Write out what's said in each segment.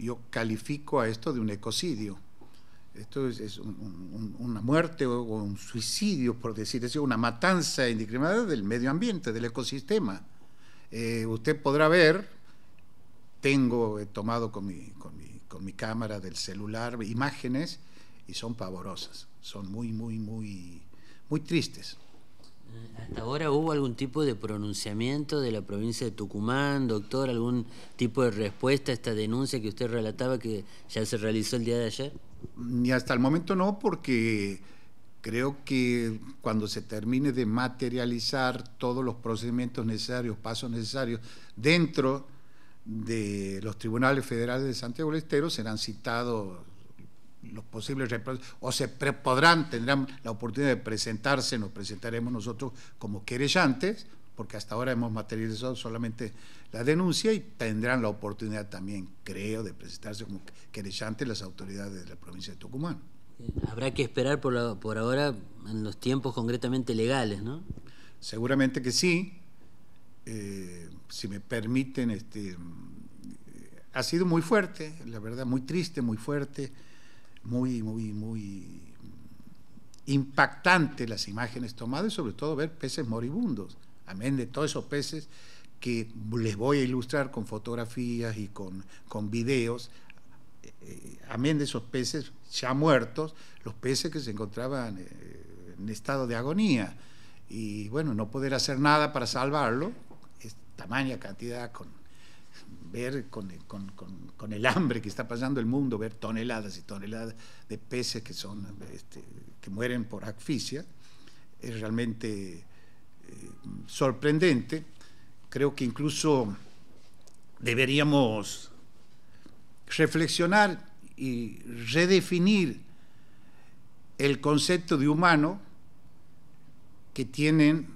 yo califico a esto de un ecocidio. Esto es, una muerte o, un suicidio, por decir así, una matanza indiscriminada del medio ambiente, del ecosistema. Eh, usted podrá ver, tengo tomado con mi, con, cámara del celular imágenes y son pavorosas, son muy, muy, muy, muy tristes. Eh, algún tipo de pronunciamiento de la provincia de Tucumán, doctor? ¿Algún tipo de respuesta a esta denuncia que usted relataba que ya se realizó el día de ayer? Ni hasta el momento no, porque creo que cuando se termine de materializar todos los procedimientos necesarios, pasos necesarios, dentro de los tribunales federales de Santiago del Estero serán citados los posibles o se podrán, tendrán la oportunidad de presentarse, nos presentaremos nosotros como querellantes, porque hasta ahora hemos materializado solamente la denuncia y tendrán la oportunidad también, creo, de presentarse como querellantes las autoridades de la provincia de Tucumán. Habrá que esperar por, por ahora en los tiempos concretamente legales, ¿no? Seguramente que sí. Eh, si me permiten, este, mm, eh, ha sido muy fuerte, la verdad, muy triste, muy fuerte muy, muy, muy impactante las imágenes tomadas y sobre todo ver peces moribundos, amén de todos esos peces que les voy a ilustrar con fotografías y con, con videos, eh, amén de esos peces ya muertos, los peces que se encontraban eh, en estado de agonía. Y bueno, no poder hacer nada para salvarlo, es tamaña cantidad con ver con, el hambre que está pasando el mundo, ver toneladas y toneladas de peces que, son, este, que mueren por asfixia, es realmente eh, sorprendente. Creo que incluso deberíamos reflexionar y redefinir el concepto de humano que tienen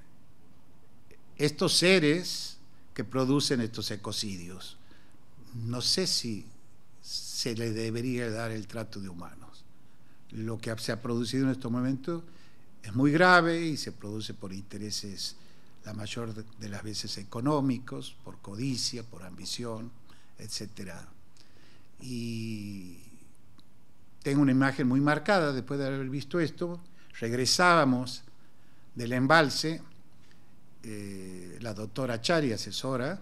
estos seres que producen estos ecocidios. No sé si se le debería dar el trato de humanos. Lo que se ha producido en estos momentos es muy grave y se produce por intereses, la mayor de las veces económicos, por codicia, por ambición, etcétera. Y tengo una imagen muy marcada después de haber visto esto. Regresábamos del embalse eh, la doctora Chari, asesora,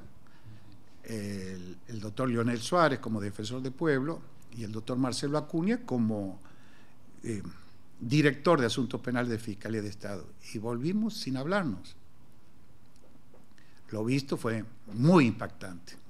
el, doctor Leonel Suárez como defensor de pueblo y el doctor Marcelo Acuña como eh, director de asuntos penales de Fiscalía de Estado. Y volvimos sin hablarnos. Lo visto fue muy impactante.